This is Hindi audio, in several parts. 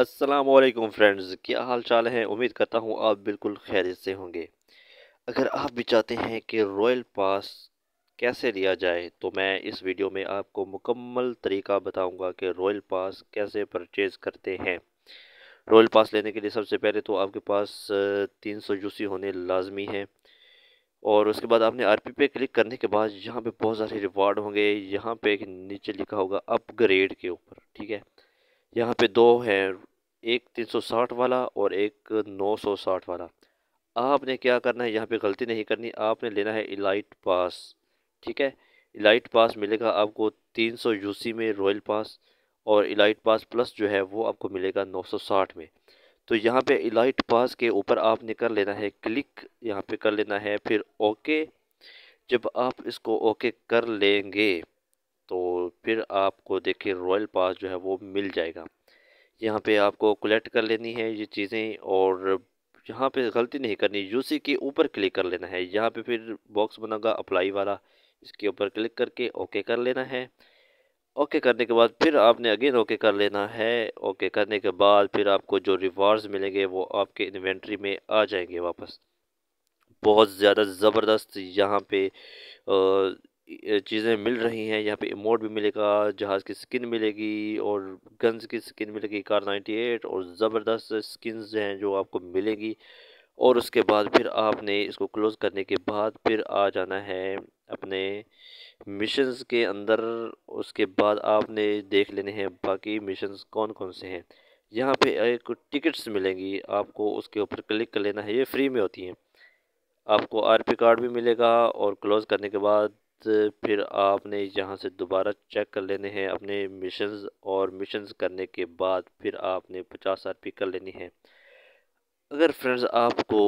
असलम फ्रेंड्स क्या हाल चाल है उम्मीद करता हूँ आप बिल्कुल खैरियत से होंगे अगर आप भी चाहते हैं कि रॉयल पास कैसे लिया जाए तो मैं इस वीडियो में आपको मुकम्मल तरीका बताऊंगा कि रॉयल पास कैसे परचेज़ करते हैं रॉयल पास लेने के लिए सबसे पहले तो आपके पास तीन सौ यूसी होने लाजमी है और उसके बाद आपने आर पी पे क्लिक करने के बाद यहाँ पर बहुत सारे रिवार्ड होंगे यहाँ पर नीचे लिखा होगा अपग्रेड के ऊपर ठीक है यहाँ पे दो हैं एक 360 वाला और एक 960 वाला आपने क्या करना है यहाँ पे गलती नहीं करनी आपने लेना है इलाइट पास ठीक है इलाइट पास मिलेगा आपको 300 यूसी में रॉयल पास और इलाइट पास प्लस जो है वो आपको मिलेगा 960 में तो यहाँ पे इलाइट पास के ऊपर आपने कर लेना है क्लिक यहाँ पे कर लेना है फिर ओके जब आप इसको ओके कर लेंगे तो फिर आपको देखिए रॉयल पास जो है वो मिल जाएगा यहाँ पे आपको कलेक्ट कर लेनी है ये चीज़ें और यहाँ पे गलती नहीं करनी यूसी के ऊपर क्लिक कर लेना है यहाँ पे फिर बॉक्स बनागा अप्लाई वाला इसके ऊपर क्लिक करके ओके कर लेना है ओके करने के बाद फिर आपने अगेन ओके कर लेना है ओके करने के बाद फिर आपको जो रिवार्ड्स मिलेंगे वो आपके इन्वेंट्री में आ जाएंगे वापस बहुत ज़्यादा ज़बरदस्त यहाँ पे चीज़ें मिल रही हैं यहाँ पे इमोट भी मिलेगा जहाज़ की स्किन मिलेगी और गन्स की स्किन मिलेगी कार 98 और ज़बरदस्त स्किन हैं जो आपको मिलेगी और उसके बाद फिर आपने इसको क्लोज़ करने के बाद फिर आ जाना है अपने मिशंस के अंदर उसके बाद आपने देख लेने हैं बाकी मिशंस कौन कौन से हैं यहाँ पे एक टिकट्स मिलेंगी आपको उसके ऊपर क्लिक कर लेना है ये फ्री में होती हैं आपको आरपी कार्ड भी मिलेगा और क्लोज़ करने के बाद फिर आपने यहाँ से दोबारा चेक कर लेने हैं अपने मिशंस और मिशंस करने के बाद फिर आपने पचास आर पी कर लेनी है अगर फ्रेंड्स आपको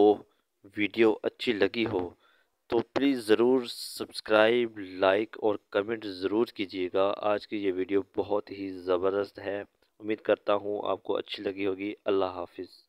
वीडियो अच्छी लगी हो तो प्लीज़ ज़रूर सब्सक्राइब लाइक और कमेंट ज़रूर कीजिएगा आज की ये वीडियो बहुत ही ज़बरदस्त है उम्मीद करता हूँ आपको अच्छी लगी होगी अल्लाह हाफिज़